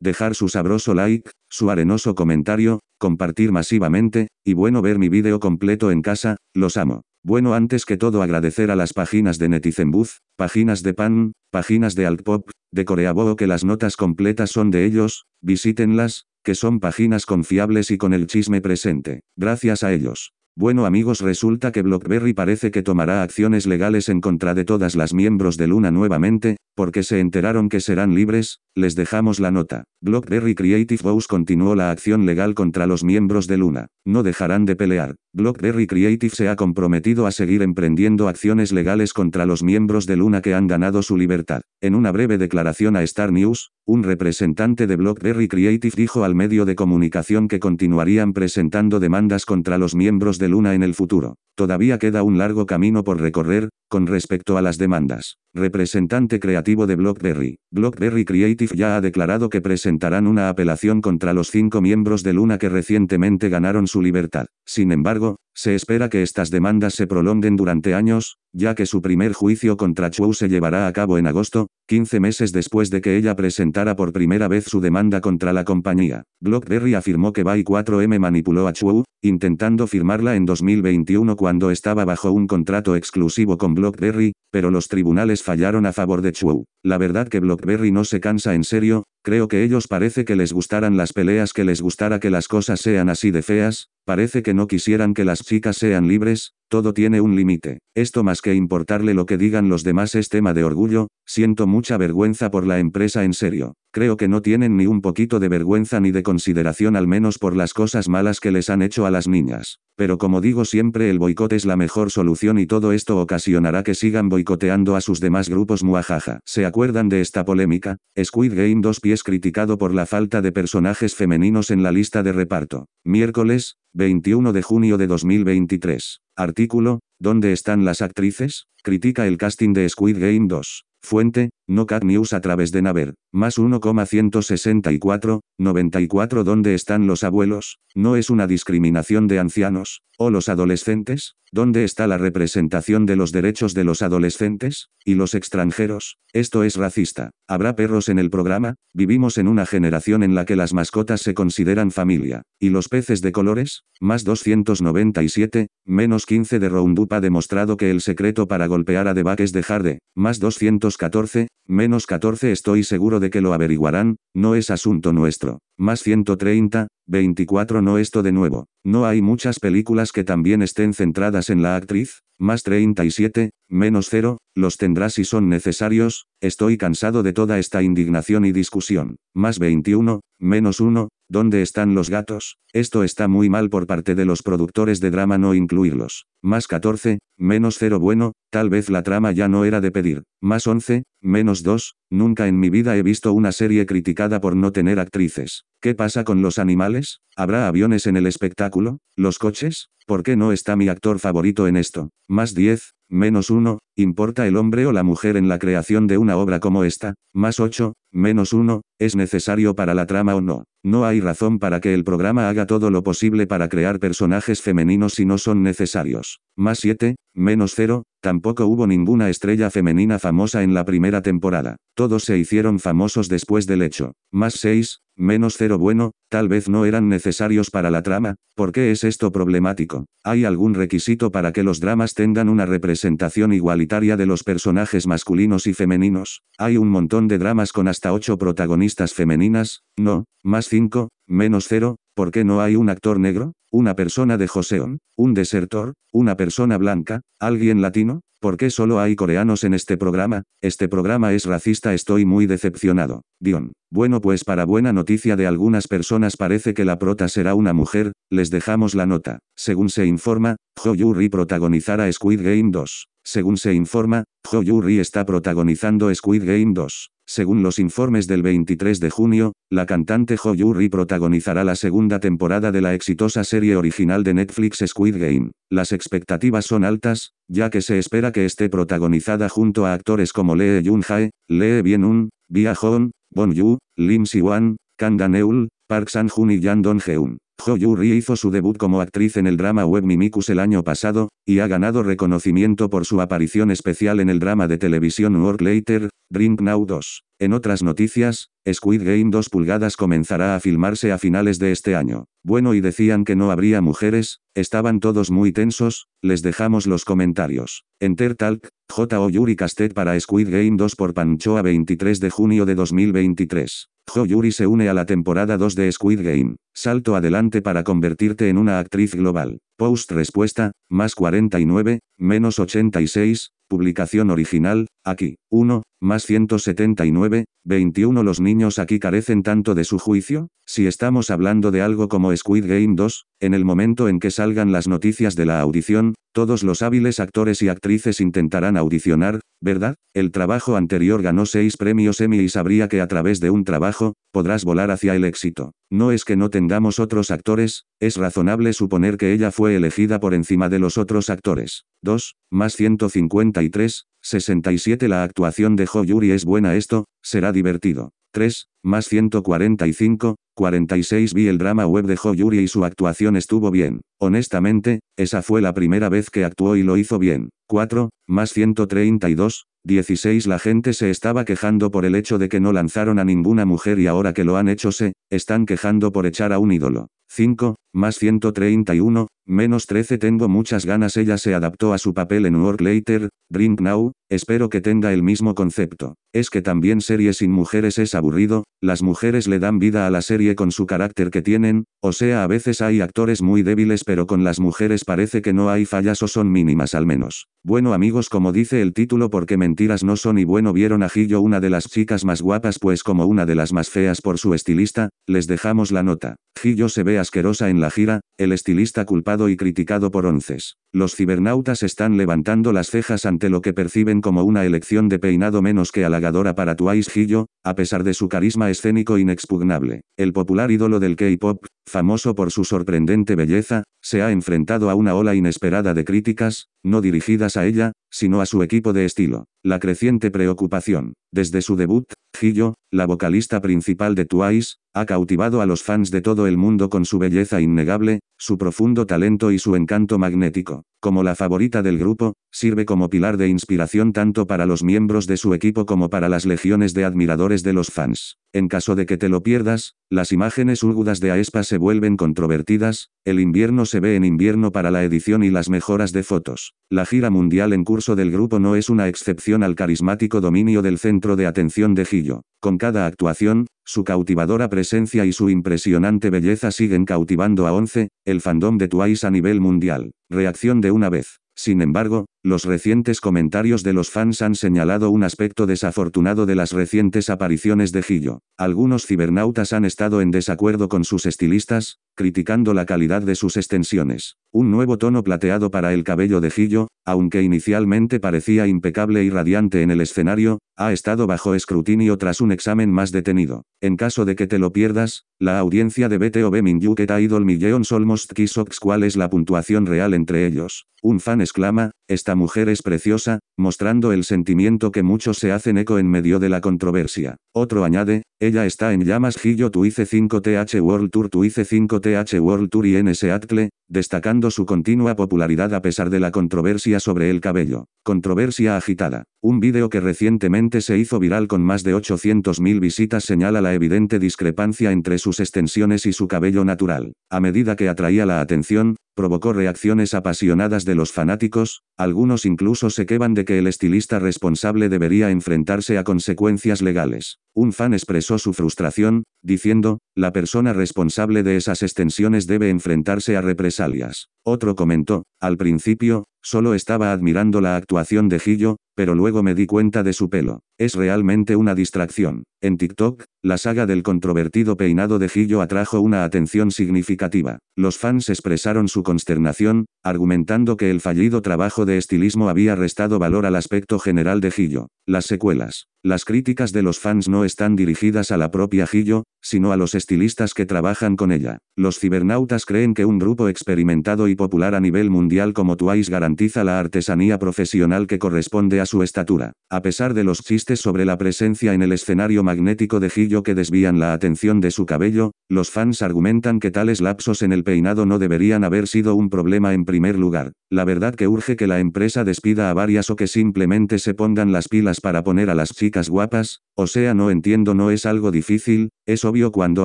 dejar su sabroso like, su arenoso comentario, compartir masivamente, y bueno ver mi vídeo completo en casa, los amo. Bueno antes que todo agradecer a las páginas de Netizenbuzz, páginas de Pan, páginas de Altpop, de Coreaboo que las notas completas son de ellos, visítenlas, que son páginas confiables y con el chisme presente. Gracias a ellos. Bueno amigos resulta que BlockBerry parece que tomará acciones legales en contra de todas las miembros de Luna nuevamente, porque se enteraron que serán libres, les dejamos la nota. Blockberry Creative Bows continuó la acción legal contra los miembros de Luna. No dejarán de pelear. Blockberry Creative se ha comprometido a seguir emprendiendo acciones legales contra los miembros de Luna que han ganado su libertad. En una breve declaración a Star News, un representante de Blockberry Creative dijo al medio de comunicación que continuarían presentando demandas contra los miembros de Luna en el futuro. Todavía queda un largo camino por recorrer, con respecto a las demandas. Representante creativo de Blockberry. Blockberry Creative ya ha declarado que presentarán una apelación contra los cinco miembros de Luna que recientemente ganaron su libertad. Sin embargo, se espera que estas demandas se prolonguen durante años, ya que su primer juicio contra Chou se llevará a cabo en agosto, 15 meses después de que ella presentara por primera vez su demanda contra la compañía. Blockberry afirmó que By4M manipuló a Chou, intentando firmarla en 2021 cuando estaba bajo un contrato exclusivo con Blockberry, pero los tribunales fallaron a favor de Chu. La verdad que Blockberry no se cansa en serio, Creo que ellos parece que les gustaran las peleas, que les gustara que las cosas sean así de feas, parece que no quisieran que las chicas sean libres, todo tiene un límite. Esto más que importarle lo que digan los demás es tema de orgullo, siento mucha vergüenza por la empresa en serio. Creo que no tienen ni un poquito de vergüenza ni de consideración al menos por las cosas malas que les han hecho a las niñas. Pero como digo siempre el boicot es la mejor solución y todo esto ocasionará que sigan boicoteando a sus demás grupos muajaja. ¿Se acuerdan de esta polémica? Squid Game 2 es criticado por la falta de personajes femeninos en la lista de reparto. Miércoles, 21 de junio de 2023. Artículo, ¿Dónde están las actrices? Critica el casting de Squid Game 2. Fuente, no cat News a través de Naver, más 1,164, 94 ¿Dónde están los abuelos? ¿No es una discriminación de ancianos? ¿O los adolescentes? ¿Dónde está la representación de los derechos de los adolescentes? ¿Y los extranjeros? Esto es racista. ¿Habrá perros en el programa? Vivimos en una generación en la que las mascotas se consideran familia. ¿Y los peces de colores? Más 297, menos 15 de Roundup ha demostrado que el secreto para golpear a Debac es dejar de, más 214, Menos 14 estoy seguro de que lo averiguarán, no es asunto nuestro. Más 130, 24 no esto de nuevo. No hay muchas películas que también estén centradas en la actriz, más 37, menos 0, los tendrá si son necesarios, estoy cansado de toda esta indignación y discusión. Más 21, menos 1, ¿Dónde están los gatos? Esto está muy mal por parte de los productores de drama no incluirlos. Más 14, menos 0 bueno, tal vez la trama ya no era de pedir. Más 11, menos 2, nunca en mi vida he visto una serie criticada por no tener actrices. ¿Qué pasa con los animales? ¿Habrá aviones en el espectáculo? ¿Los coches? ¿Por qué no está mi actor favorito en esto? Más 10, menos 1, ¿importa el hombre o la mujer en la creación de una obra como esta? Más 8, menos 1, ¿es necesario para la trama o no? No hay razón para que el programa haga todo lo posible para crear personajes femeninos si no son necesarios. Más 7, menos cero, tampoco hubo ninguna estrella femenina famosa en la primera temporada. Todos se hicieron famosos después del hecho. Más seis, menos cero bueno, tal vez no eran necesarios para la trama, ¿por qué es esto problemático? ¿Hay algún requisito para que los dramas tengan una representación igualitaria de los personajes masculinos y femeninos? ¿Hay un montón de dramas con hasta ocho protagonistas femeninas? No, más cinco, menos cero. ¿Por qué no hay un actor negro, una persona de Joseon, un desertor, una persona blanca, alguien latino? ¿Por qué solo hay coreanos en este programa? Este programa es racista, estoy muy decepcionado. Dion. Bueno, pues para buena noticia de algunas personas parece que la prota será una mujer, les dejamos la nota. Según se informa, Jo Yuri protagonizará Squid Game 2. Según se informa, Jo Yuri está protagonizando Squid Game 2. Según los informes del 23 de junio, la cantante Ho Yuri protagonizará la segunda temporada de la exitosa serie original de Netflix Squid Game. Las expectativas son altas, ya que se espera que esté protagonizada junto a actores como Lee jun Hae, Lee Bien-un, Bia Hong, Bon Yu, Lim Si-wan, Kang dan Park San-jun y Yang Dong-heun. Jo Yuri hizo su debut como actriz en el drama web Mimikus el año pasado, y ha ganado reconocimiento por su aparición especial en el drama de televisión Work Later, Drink Now 2. En otras noticias, Squid Game 2 pulgadas comenzará a filmarse a finales de este año. Bueno y decían que no habría mujeres, estaban todos muy tensos, les dejamos los comentarios. Enter Talk, J.O. Yuri Castet para Squid Game 2 por Panchoa 23 de junio de 2023. Yuri se une a la temporada 2 de Squid Game. Salto adelante para convertirte en una actriz global. Post respuesta, más 49, menos 86, publicación original, Aquí, 1, más 179, 21 Los niños aquí carecen tanto de su juicio, si estamos hablando de algo como Squid Game 2, en el momento en que salgan las noticias de la audición, todos los hábiles actores y actrices intentarán audicionar, ¿verdad? El trabajo anterior ganó 6 premios Emmy y sabría que a través de un trabajo, podrás volar hacia el éxito. No es que no tengamos otros actores, es razonable suponer que ella fue elegida por encima de los otros actores. 2, más 153, 67 La actuación de Ho Yuri es buena esto, será divertido. 3, más 145, 46 Vi el drama web de Ho Yuri y su actuación estuvo bien. Honestamente, esa fue la primera vez que actuó y lo hizo bien. 4, más 132, 16 La gente se estaba quejando por el hecho de que no lanzaron a ninguna mujer y ahora que lo han hecho se, están quejando por echar a un ídolo. 5, más 131, menos 13 Tengo muchas ganas ella se adaptó a su papel en Work Later, Drink Now, espero que tenga el mismo concepto. Es que también serie sin mujeres es aburrido, las mujeres le dan vida a la serie con su carácter que tienen, o sea a veces hay actores muy débiles pero con las mujeres parece que no hay fallas o son mínimas al menos. Bueno amigos como dice el título porque mentiras no son y bueno vieron a Gillo una de las chicas más guapas pues como una de las más feas por su estilista, les dejamos la nota. Gillo se ve asquerosa en la gira, el estilista culpado y criticado por onces. Los cibernautas están levantando las cejas ante lo que perciben como una elección de peinado menos que halagadora para Twice Gillo, a pesar de su carisma escénico inexpugnable. El popular ídolo del K-pop, famoso por su sorprendente belleza, se ha enfrentado a una ola inesperada de críticas, no dirigidas a ella, sino a su equipo de estilo. La creciente preocupación. Desde su debut, Gillo, la vocalista principal de Twice, ha cautivado a los fans de todo el mundo con su belleza innegable, su profundo talento y su encanto magnético. Como la favorita del grupo, sirve como pilar de inspiración tanto para los miembros de su equipo como para las legiones de admiradores de los fans. En caso de que te lo pierdas, las imágenes urgudas de Aespa se vuelven controvertidas, el invierno se ve en invierno para la edición y las mejoras de fotos. La gira mundial en curso del grupo no es una excepción al carismático dominio del centro de atención de Gillo. Con cada actuación, su cautivadora presencia y su impresionante belleza siguen cautivando a Once, el fandom de Twice a nivel mundial. Reacción de una vez. Sin embargo, los recientes comentarios de los fans han señalado un aspecto desafortunado de las recientes apariciones de Gillo. Algunos cibernautas han estado en desacuerdo con sus estilistas, criticando la calidad de sus extensiones. Un nuevo tono plateado para el cabello de Gillo, aunque inicialmente parecía impecable y radiante en el escenario, ha estado bajo escrutinio tras un examen más detenido. En caso de que te lo pierdas, la audiencia de BTOB Minyuketa Idol Millions Solmost kisox ¿Cuál es la puntuación real entre ellos? Un fan exclama, esta mujer es preciosa, mostrando el sentimiento que muchos se hacen eco en medio de la controversia. Otro añade, ella está en llamas tu Tuice 5TH World Tour Tuice 5TH World Tour y NS Atle, destacando su continua popularidad a pesar de la controversia sobre el cabello. Controversia agitada. Un vídeo que recientemente se hizo viral con más de 800.000 visitas señala la evidente discrepancia entre sus extensiones y su cabello natural. A medida que atraía la atención, provocó reacciones apasionadas de los fanáticos, algunos incluso se queban de que el estilista responsable debería enfrentarse a consecuencias legales. Un fan expresó su frustración, diciendo, la persona responsable de esas extensiones debe enfrentarse a represalias. Otro comentó, al principio, solo estaba admirando la actuación de Gillo, pero luego me di cuenta de su pelo. Es realmente una distracción. En TikTok, la saga del controvertido peinado de Gillo atrajo una atención significativa. Los fans expresaron su consternación, argumentando que el fallido trabajo de estilismo había restado valor al aspecto general de Gillo. Las secuelas. Las críticas de los fans no están dirigidas a la propia Gillo, sino a los estilistas que trabajan con ella. Los cibernautas creen que un grupo experimentado y popular a nivel mundial como Twice garantiza la artesanía profesional que corresponde a su estatura. A pesar de los chistes sobre la presencia en el escenario magnético de Gillo que desvían la atención de su cabello, los fans argumentan que tales lapsos en el peinado no deberían haber sido un problema en primer lugar. La verdad que urge que la empresa despida a varias o que simplemente se pongan las pilas para poner a las chicas guapas, o sea no entiendo no es algo difícil, es obvio cuando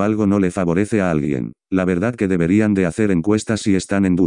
algo no le favorece a alguien. La verdad que deberían de hacer encuestas si están en duda.